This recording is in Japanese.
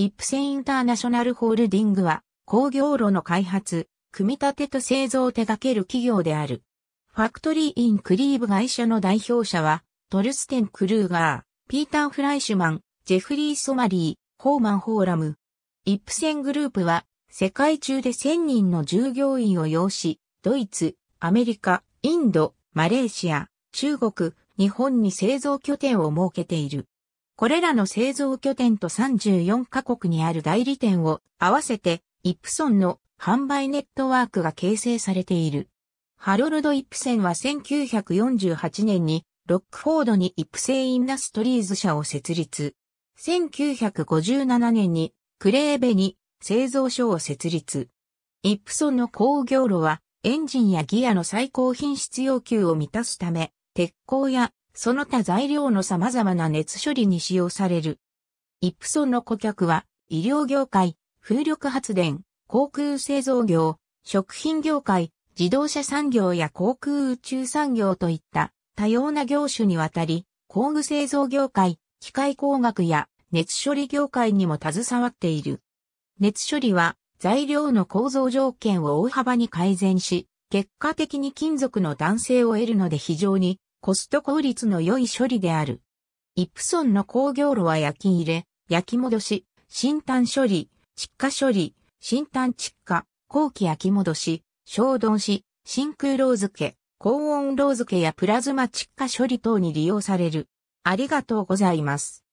イプセンインターナショナルホールディングは、工業炉の開発、組み立てと製造を手掛ける企業である。ファクトリーインクリーブ会社の代表者は、トルステン・クルーガー、ピーター・フライシュマン、ジェフリー・ソマリー、ホーマン・ホーラム。イップセングループは、世界中で1000人の従業員を要し、ドイツ、アメリカ、インド、マレーシア、中国、日本に製造拠点を設けている。これらの製造拠点と34カ国にある代理店を合わせてイプソンの販売ネットワークが形成されている。ハロルド・イプセンは1948年にロックフォードにイプセインダストリーズ社を設立。1957年にクレーベに製造所を設立。イプソンの工業路はエンジンやギアの最高品質要求を満たすため、鉄鋼やその他材料の様々な熱処理に使用される。イプソンの顧客は、医療業界、風力発電、航空製造業、食品業界、自動車産業や航空宇宙産業といった多様な業種にわたり、工具製造業界、機械工学や熱処理業界にも携わっている。熱処理は材料の構造条件を大幅に改善し、結果的に金属の弾性を得るので非常にコスト効率の良い処理である。イプソンの工業炉は焼き入れ、焼き戻し、新炭処理、窒化処理、新炭窒化、後期焼き戻し、小毒し、真空炉付漬け、高温炉付漬けやプラズマ窒化処理等に利用される。ありがとうございます。